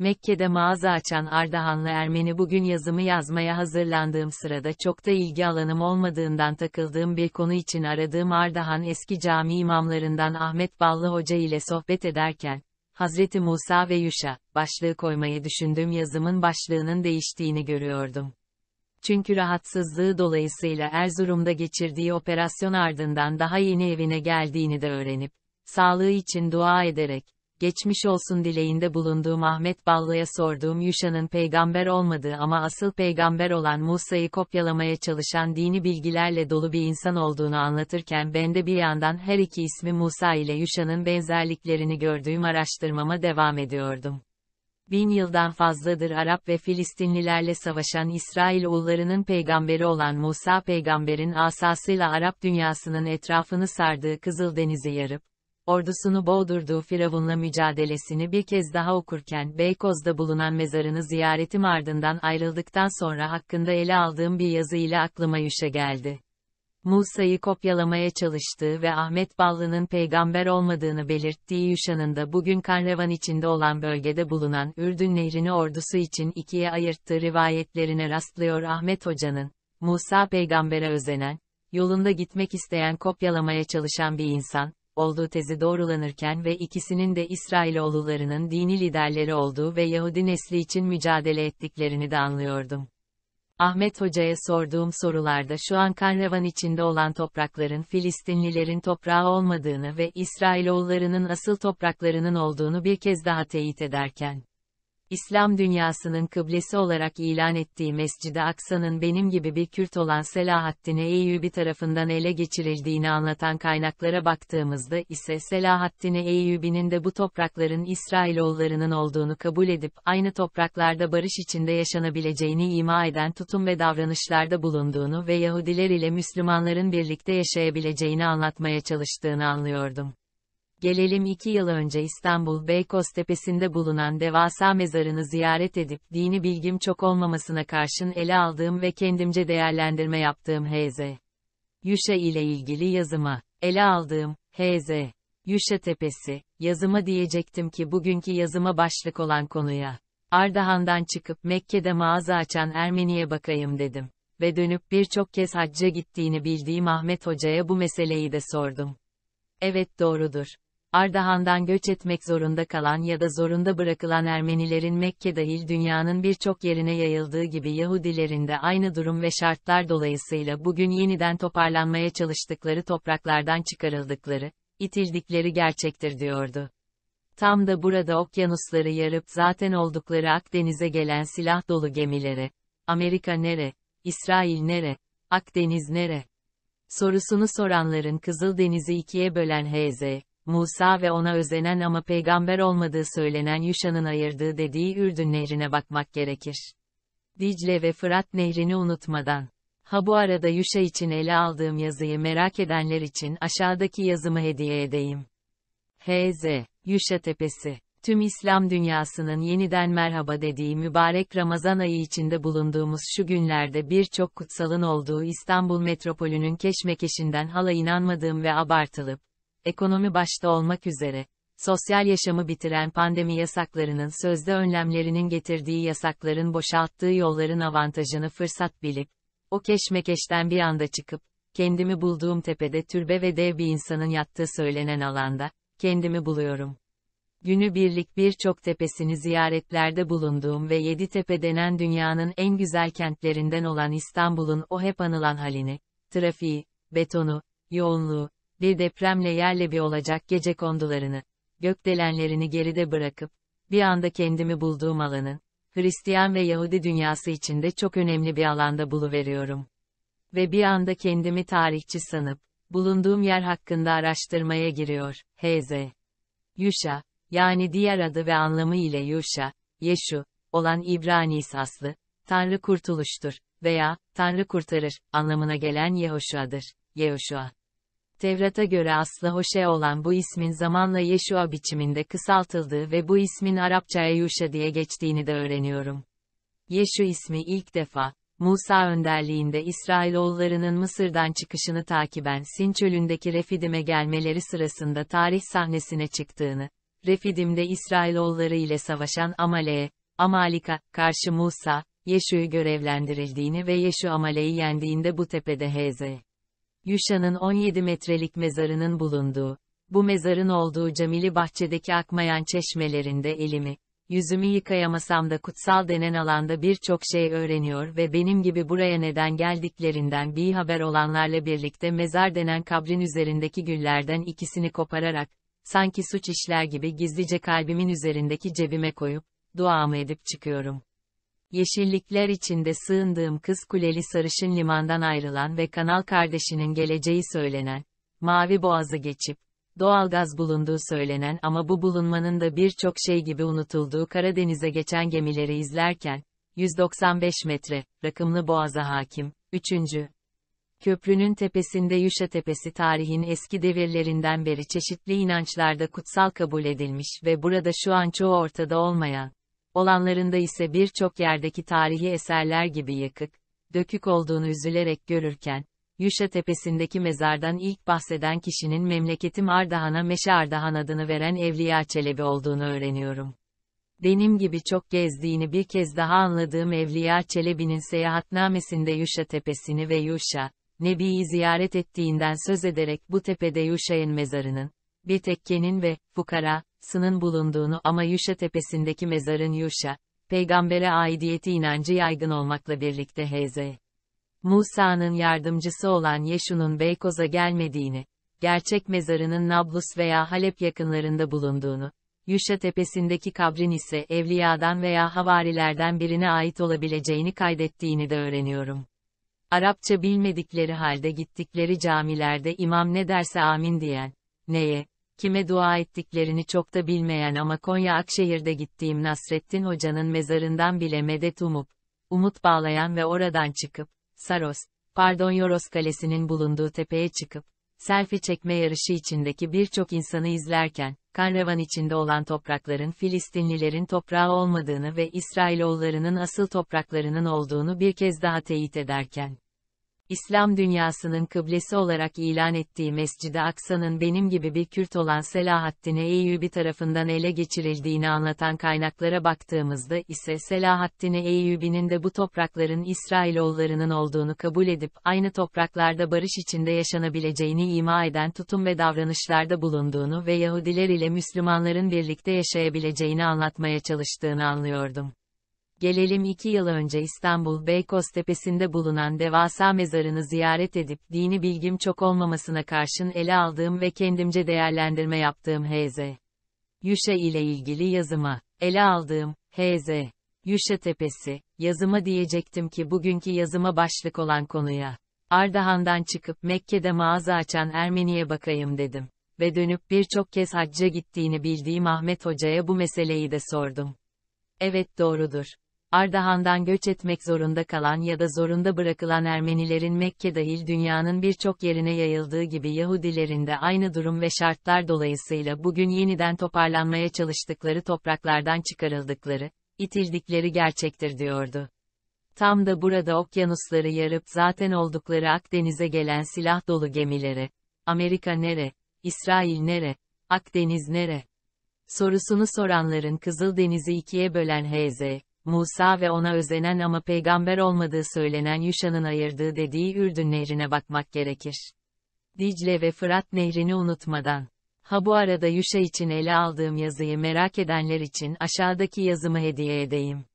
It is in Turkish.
Mekke'de mağaza açan Ardahanlı Ermeni bugün yazımı yazmaya hazırlandığım sırada çok da ilgi alanım olmadığından takıldığım bir konu için aradığım Ardahan eski cami imamlarından Ahmet Ballı Hoca ile sohbet ederken, Hazreti Musa ve Yuşa, başlığı koymayı düşündüğüm yazımın başlığının değiştiğini görüyordum. Çünkü rahatsızlığı dolayısıyla Erzurum'da geçirdiği operasyon ardından daha yeni evine geldiğini de öğrenip, sağlığı için dua ederek, geçmiş olsun dileğinde bulunduğum Ahmet Ballı'ya sorduğum Yuşa'nın peygamber olmadığı ama asıl peygamber olan Musa'yı kopyalamaya çalışan dini bilgilerle dolu bir insan olduğunu anlatırken ben de bir yandan her iki ismi Musa ile Yuşa'nın benzerliklerini gördüğüm araştırmama devam ediyordum bin yıldan fazladır Arap ve Filistinlilerle savaşan İsrail ullarının peygamberi olan Musa peygamberin asasıyla Arap dünyasının etrafını sardığı Kızıldeniz'i yarıp, ordusunu boğdurduğu Firavun'la mücadelesini bir kez daha okurken Beykoz'da bulunan mezarını ziyaretim ardından ayrıldıktan sonra hakkında ele aldığım bir yazıyla aklıma yuşa geldi. Musa'yı kopyalamaya çalıştığı ve Ahmet Ballı'nın peygamber olmadığını belirttiği Yuşa'nın da bugün Karnevan içinde olan bölgede bulunan Ürdün Nehri'ni ordusu için ikiye ayırttığı rivayetlerine rastlıyor Ahmet Hoca'nın, Musa peygambere özenen, yolunda gitmek isteyen kopyalamaya çalışan bir insan, olduğu tezi doğrulanırken ve ikisinin de İsrailoğullarının dini liderleri olduğu ve Yahudi nesli için mücadele ettiklerini de anlıyordum. Ahmet Hoca'ya sorduğum sorularda şu an Karnevan içinde olan toprakların Filistinlilerin toprağı olmadığını ve İsrailoğullarının asıl topraklarının olduğunu bir kez daha teyit ederken, İslam dünyasının kıblesi olarak ilan ettiği Mescid-i Aksa'nın benim gibi bir Kürt olan Selahaddin Eyyubi tarafından ele geçirildiğini anlatan kaynaklara baktığımızda ise Selahaddin Eyyubi'nin de bu toprakların İsrailoğullarının olduğunu kabul edip aynı topraklarda barış içinde yaşanabileceğini ima eden tutum ve davranışlarda bulunduğunu ve Yahudiler ile Müslümanların birlikte yaşayabileceğini anlatmaya çalıştığını anlıyordum. Gelelim iki yıl önce İstanbul Beykoz tepesinde bulunan devasa mezarını ziyaret edip dini bilgim çok olmamasına karşın ele aldığım ve kendimce değerlendirme yaptığım H.Z. Yuşa ile ilgili yazıma. Ele aldığım, H.Z. Yuşa Tepesi, yazıma diyecektim ki bugünkü yazıma başlık olan konuya. Ardahan'dan çıkıp Mekke'de mağaza açan Ermeni'ye bakayım dedim. Ve dönüp birçok kez hacca gittiğini bildiğim Ahmet Hoca'ya bu meseleyi de sordum. Evet doğrudur. Ardahan'dan göç etmek zorunda kalan ya da zorunda bırakılan Ermenilerin Mekke dahil dünyanın birçok yerine yayıldığı gibi Yahudilerin de aynı durum ve şartlar dolayısıyla bugün yeniden toparlanmaya çalıştıkları topraklardan çıkarıldıkları, itildikleri gerçektir diyordu. Tam da burada okyanusları yarıp zaten oldukları Akdeniz'e gelen silah dolu gemilere, Amerika nere, İsrail nere, Akdeniz nere? Sorusunu soranların Kızıl Denizi ikiye bölen H.Z. Musa ve ona özenen ama peygamber olmadığı söylenen Yuşa'nın ayırdığı dediği Ürdün nehrine bakmak gerekir. Dicle ve Fırat nehrini unutmadan. Ha bu arada Yuşa için ele aldığım yazıyı merak edenler için aşağıdaki yazımı hediye edeyim. H.Z. Yuşa Tepesi tüm İslam dünyasının yeniden merhaba dediği mübarek Ramazan ayı içinde bulunduğumuz şu günlerde birçok kutsalın olduğu İstanbul metropolünün keşmekeşinden hala inanmadığım ve abartılıp, ekonomi başta olmak üzere, sosyal yaşamı bitiren pandemi yasaklarının sözde önlemlerinin getirdiği yasakların boşalttığı yolların avantajını fırsat bilip, o keşmekeşten bir anda çıkıp, kendimi bulduğum tepede türbe ve dev bir insanın yattığı söylenen alanda, kendimi buluyorum. Günü birlik birçok tepesini ziyaretlerde bulunduğum ve yedi tepe denen dünyanın en güzel kentlerinden olan İstanbul'un o hep anılan halini, trafiği, betonu, yoğunluğu, bir depremle yerle bir olacak gece kondularını, gökdelenlerini geride bırakıp, bir anda kendimi bulduğum alanın, Hristiyan ve Yahudi dünyası içinde çok önemli bir alanda buluveriyorum. Ve bir anda kendimi tarihçi sanıp, bulunduğum yer hakkında araştırmaya giriyor, H.Z. Yuşa, yani diğer adı ve anlamı ile Yuşa, Yeşu, olan İbrani aslı, Tanrı kurtuluştur veya Tanrı kurtarır anlamına gelen Yehoşua'dır, Yehoşua. Tevrat'a göre aslı hoşe olan bu ismin zamanla Yeşua biçiminde kısaltıldığı ve bu ismin Arapçaya Yuşa diye geçtiğini de öğreniyorum. Yeşu ismi ilk defa, Musa önderliğinde İsrailoğullarının Mısır'dan çıkışını takiben Sin çölündeki Refidim'e gelmeleri sırasında tarih sahnesine çıktığını, Refidim'de İsrailoğulları ile savaşan Amale'ye, Amalika, karşı Musa, Yeşu'yu görevlendirildiğini ve Yeşu Amale'yi yendiğinde bu tepede H.Z. Yuşa'nın 17 metrelik mezarının bulunduğu, bu mezarın olduğu Camili bahçedeki akmayan çeşmelerinde elimi, yüzümü yıkayamasam da kutsal denen alanda birçok şey öğreniyor ve benim gibi buraya neden geldiklerinden bir haber olanlarla birlikte mezar denen kabrin üzerindeki güllerden ikisini kopararak, sanki suç işler gibi gizlice kalbimin üzerindeki cebime koyup, duamı edip çıkıyorum yeşillikler içinde sığındığım kız kuleli sarışın limandan ayrılan ve kanal kardeşinin geleceği söylenen, mavi boğazı geçip, doğalgaz bulunduğu söylenen ama bu bulunmanın da birçok şey gibi unutulduğu Karadeniz'e geçen gemileri izlerken, 195 metre, rakımlı boğaza hakim, 3. Köprünün tepesinde Yuşa Tepesi tarihin eski devirlerinden beri çeşitli inançlarda kutsal kabul edilmiş ve burada şu an çoğu ortada olmayan, olanlarında ise birçok yerdeki tarihi eserler gibi yakık, dökük olduğunu üzülerek görürken, Yuşa tepesindeki mezardan ilk bahseden kişinin memleketim Ardahan'a Meşe Ardahan adını veren Evliya Çelebi olduğunu öğreniyorum. Benim gibi çok gezdiğini bir kez daha anladığım Evliya Çelebi'nin seyahatnamesinde Yuşa tepesini ve Yuşa, Nebi'yi ziyaret ettiğinden söz ederek bu tepede Yuşa'nın mezarının, bir tekkenin ve, fukara, sının bulunduğunu ama Yuşa tepesindeki mezarın Yuşa, peygambere aidiyeti inancı yaygın olmakla birlikte Hz. Musa'nın yardımcısı olan Yeşu'nun Beykoz'a gelmediğini, gerçek mezarının Nablus veya Halep yakınlarında bulunduğunu, Yuşa tepesindeki kabrin ise evliyadan veya havarilerden birine ait olabileceğini kaydettiğini de öğreniyorum. Arapça bilmedikleri halde gittikleri camilerde imam ne derse amin diyen, neye, kime dua ettiklerini çok da bilmeyen ama Konya Akşehir'de gittiğim Nasrettin Hoca'nın mezarından bile medet umup, umut bağlayan ve oradan çıkıp, Saros, pardon Yoros Kalesi'nin bulunduğu tepeye çıkıp, selfie çekme yarışı içindeki birçok insanı izlerken, karavan içinde olan toprakların Filistinlilerin toprağı olmadığını ve İsrailoğullarının asıl topraklarının olduğunu bir kez daha teyit ederken, İslam dünyasının kıblesi olarak ilan ettiği Mescid-i Aksa'nın benim gibi bir Kürt olan Selahaddin Eyyubi tarafından ele geçirildiğini anlatan kaynaklara baktığımızda ise Selahaddin Eyyubi'nin de bu toprakların İsrailoğullarının olduğunu kabul edip aynı topraklarda barış içinde yaşanabileceğini ima eden tutum ve davranışlarda bulunduğunu ve Yahudiler ile Müslümanların birlikte yaşayabileceğini anlatmaya çalıştığını anlıyordum. Gelelim iki yıl önce İstanbul Beykoz tepesinde bulunan devasa mezarını ziyaret edip dini bilgim çok olmamasına karşın ele aldığım ve kendimce değerlendirme yaptığım H.Z. Yuşa ile ilgili yazıma. Ele aldığım, H.Z. Yuşa Tepesi, yazıma diyecektim ki bugünkü yazıma başlık olan konuya. Ardahan'dan çıkıp Mekke'de mağaza açan Ermeni'ye bakayım dedim. Ve dönüp birçok kez hacca gittiğini bildiğim Ahmet Hoca'ya bu meseleyi de sordum. Evet doğrudur. Ardahan'dan göç etmek zorunda kalan ya da zorunda bırakılan Ermenilerin Mekke dahil dünyanın birçok yerine yayıldığı gibi Yahudilerin de aynı durum ve şartlar dolayısıyla bugün yeniden toparlanmaya çalıştıkları topraklardan çıkarıldıkları, itildikleri gerçektir diyordu. Tam da burada okyanusları yarıp zaten oldukları Akdeniz'e gelen silah dolu gemilere, Amerika nere, İsrail nere, Akdeniz nere? Sorusunu soranların Kızıl Denizi ikiye bölen H.Z. Musa ve ona özenen ama peygamber olmadığı söylenen Yuşa'nın ayırdığı dediği Ürdün nehrine bakmak gerekir. Dicle ve Fırat nehrini unutmadan. Ha bu arada Yuşa için ele aldığım yazıyı merak edenler için aşağıdaki yazımı hediye edeyim.